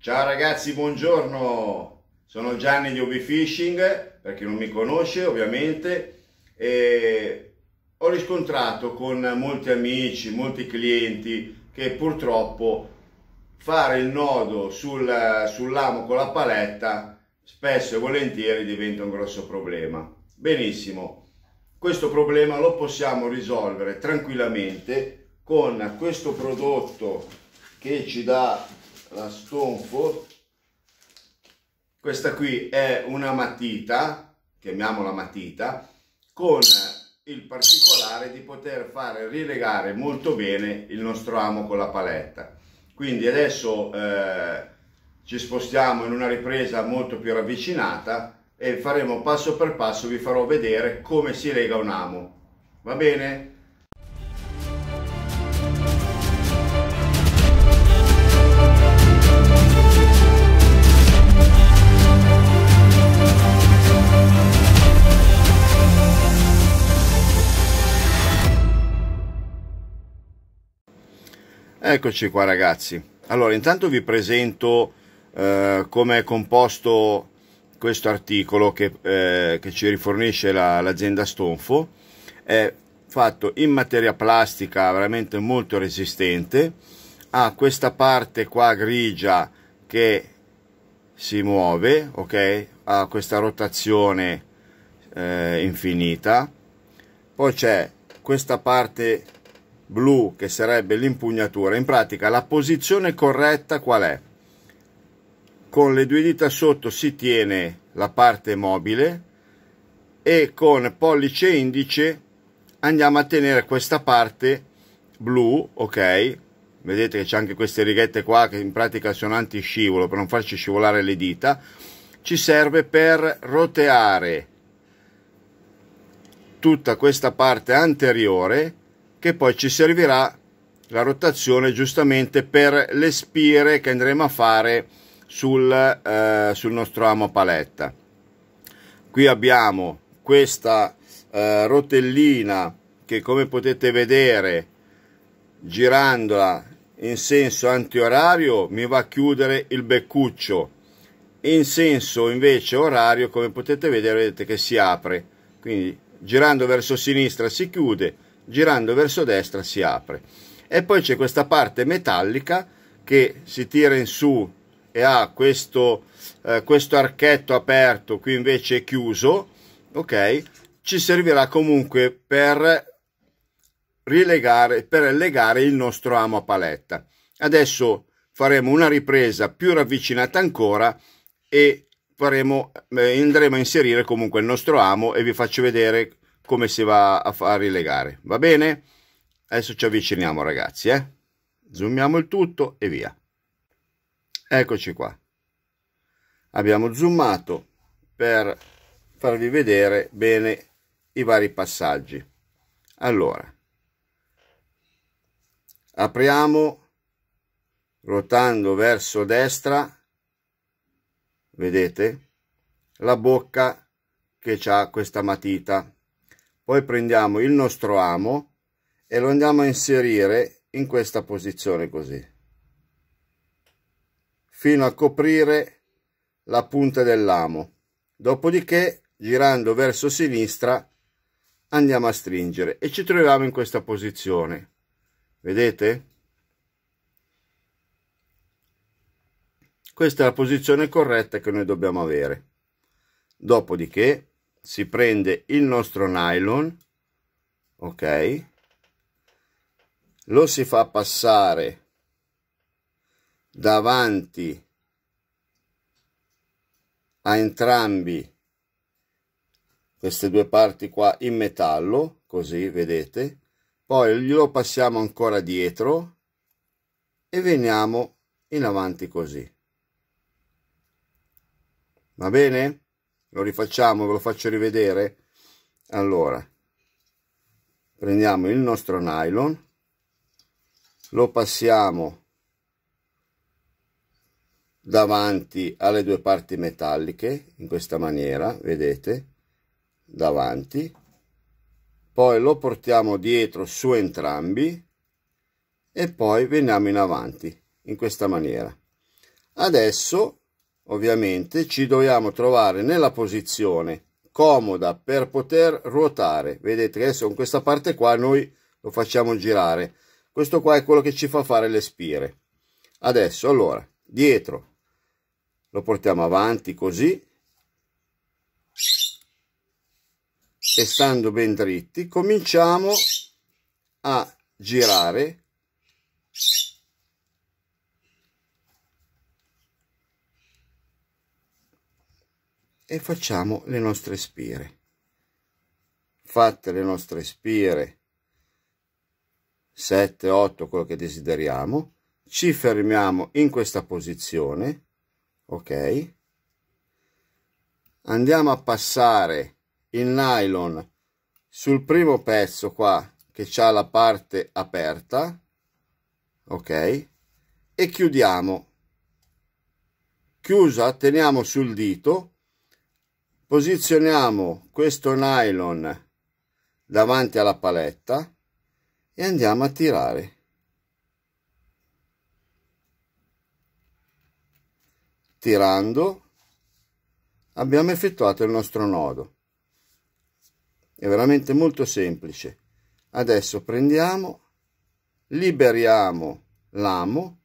Ciao ragazzi, buongiorno! Sono Gianni di Hobby Fishing, per chi non mi conosce ovviamente, e ho riscontrato con molti amici, molti clienti che purtroppo fare il nodo sul, sull'amo con la paletta spesso e volentieri diventa un grosso problema. Benissimo, questo problema lo possiamo risolvere tranquillamente con questo prodotto che ci dà la stompo questa qui è una matita chiamiamola matita con il particolare di poter fare rilegare molto bene il nostro amo con la paletta quindi adesso eh, ci spostiamo in una ripresa molto più ravvicinata e faremo passo per passo vi farò vedere come si lega un amo va bene? Eccoci qua ragazzi. Allora, intanto vi presento eh, come è composto questo articolo che, eh, che ci rifornisce l'azienda la, Stonfo. È fatto in materia plastica veramente molto resistente. Ha questa parte qua grigia che si muove, ok? Ha questa rotazione eh, infinita. Poi c'è questa parte blu che sarebbe l'impugnatura, in pratica la posizione corretta qual è? Con le due dita sotto si tiene la parte mobile e con pollice e indice andiamo a tenere questa parte blu, ok? Vedete che c'è anche queste righette qua che in pratica sono anti scivolo per non farci scivolare le dita. Ci serve per roteare tutta questa parte anteriore che poi ci servirà la rotazione giustamente per le spire che andremo a fare sul, eh, sul nostro amo paletta qui abbiamo questa eh, rotellina che come potete vedere girandola in senso antiorario mi va a chiudere il beccuccio in senso invece orario come potete vedere vedete che si apre quindi girando verso sinistra si chiude girando verso destra si apre e poi c'è questa parte metallica che si tira in su e ha questo, eh, questo archetto aperto qui invece è chiuso ok ci servirà comunque per rilegare per legare il nostro amo a paletta adesso faremo una ripresa più ravvicinata ancora e faremo, eh, andremo a inserire comunque il nostro amo e vi faccio vedere come si va a far rilegare va bene adesso ci avviciniamo ragazzi eh? zoomiamo il tutto e via eccoci qua abbiamo zoomato per farvi vedere bene i vari passaggi allora apriamo rotando verso destra vedete la bocca che ha questa matita poi prendiamo il nostro amo e lo andiamo a inserire in questa posizione così fino a coprire la punta dell'amo dopodiché girando verso sinistra andiamo a stringere e ci troviamo in questa posizione vedete questa è la posizione corretta che noi dobbiamo avere dopodiché si prende il nostro nylon ok lo si fa passare davanti a entrambi queste due parti qua in metallo così vedete poi lo passiamo ancora dietro e veniamo in avanti così va bene lo rifacciamo ve lo faccio rivedere allora prendiamo il nostro nylon lo passiamo davanti alle due parti metalliche in questa maniera vedete davanti poi lo portiamo dietro su entrambi e poi veniamo in avanti in questa maniera adesso ovviamente ci dobbiamo trovare nella posizione comoda per poter ruotare vedete che adesso con questa parte qua noi lo facciamo girare questo qua è quello che ci fa fare le spire adesso allora dietro lo portiamo avanti così e stando ben dritti cominciamo a girare e facciamo le nostre spire fatte le nostre spire 7 8 quello che desideriamo ci fermiamo in questa posizione ok andiamo a passare il nylon sul primo pezzo qua che c'ha la parte aperta ok e chiudiamo chiusa teniamo sul dito Posizioniamo questo nylon davanti alla paletta e andiamo a tirare. Tirando abbiamo effettuato il nostro nodo. È veramente molto semplice. Adesso prendiamo, liberiamo l'amo,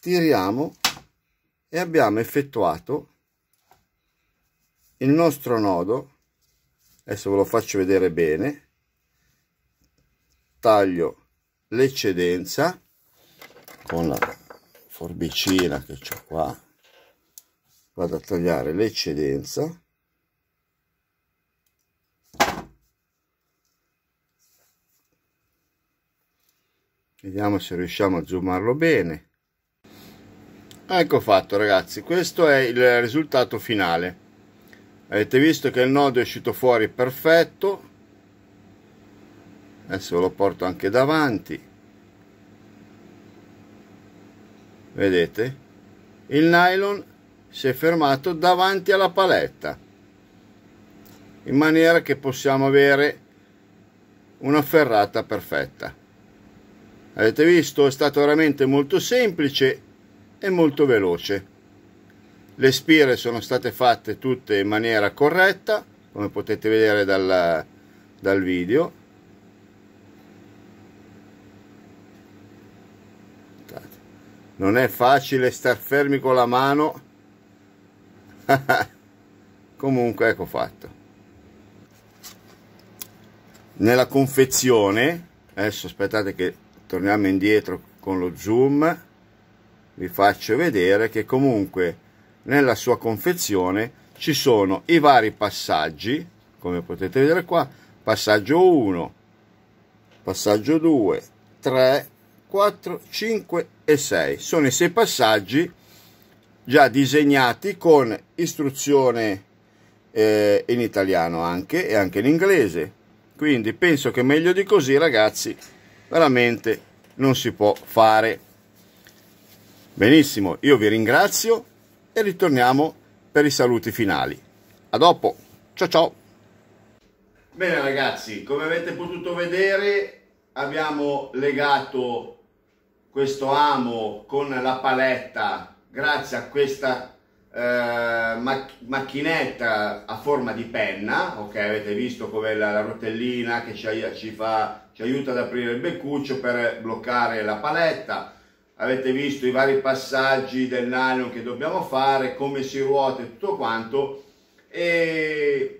tiriamo e abbiamo effettuato il nostro nodo adesso ve lo faccio vedere bene taglio l'eccedenza con la forbicina che ho qua vado a tagliare l'eccedenza vediamo se riusciamo a zoomarlo bene ecco fatto ragazzi questo è il risultato finale avete visto che il nodo è uscito fuori perfetto adesso lo porto anche davanti vedete il nylon si è fermato davanti alla paletta in maniera che possiamo avere una ferrata perfetta avete visto è stato veramente molto semplice e molto veloce le spire sono state fatte tutte in maniera corretta, come potete vedere dal, dal video. Non è facile star fermi con la mano. Comunque ecco fatto. Nella confezione, adesso aspettate che torniamo indietro con lo zoom, vi faccio vedere che comunque nella sua confezione ci sono i vari passaggi, come potete vedere qua, passaggio 1, passaggio 2, 3, 4, 5 e 6. Sono i 6 passaggi già disegnati con istruzione eh, in italiano anche e anche in inglese. Quindi penso che meglio di così ragazzi veramente non si può fare. Benissimo, io vi ringrazio e ritorniamo per i saluti finali. A dopo, ciao ciao! Bene ragazzi, come avete potuto vedere abbiamo legato questo amo con la paletta grazie a questa eh, mac macchinetta a forma di penna ok avete visto come la, la, rotellina che ci, ci, fa, ci aiuta ad aprire il beccuccio per bloccare la paletta avete visto i vari passaggi del nylon che dobbiamo fare, come si ruota e tutto quanto e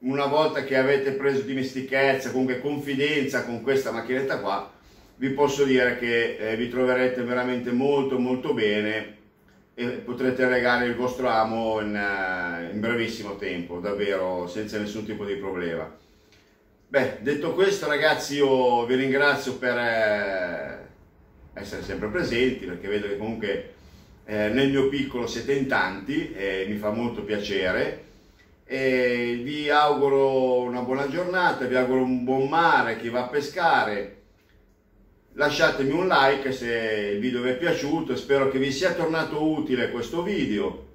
una volta che avete preso dimestichezza, comunque confidenza con questa macchinetta qua, vi posso dire che eh, vi troverete veramente molto molto bene e potrete regare il vostro amo in, eh, in brevissimo tempo, davvero senza nessun tipo di problema. Beh, detto questo ragazzi io vi ringrazio per... Eh, essere sempre presenti perché vedo che comunque eh, nel mio piccolo siete in tanti e mi fa molto piacere. E vi auguro una buona giornata, vi auguro un buon mare, chi va a pescare. Lasciatemi un like se il video vi è piaciuto, spero che vi sia tornato utile questo video.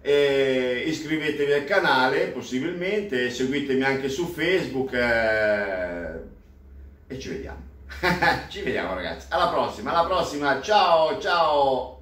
E iscrivetevi al canale possibilmente, seguitemi anche su Facebook eh, e ci vediamo. Ci vediamo ragazzi, alla prossima, alla prossima, ciao ciao!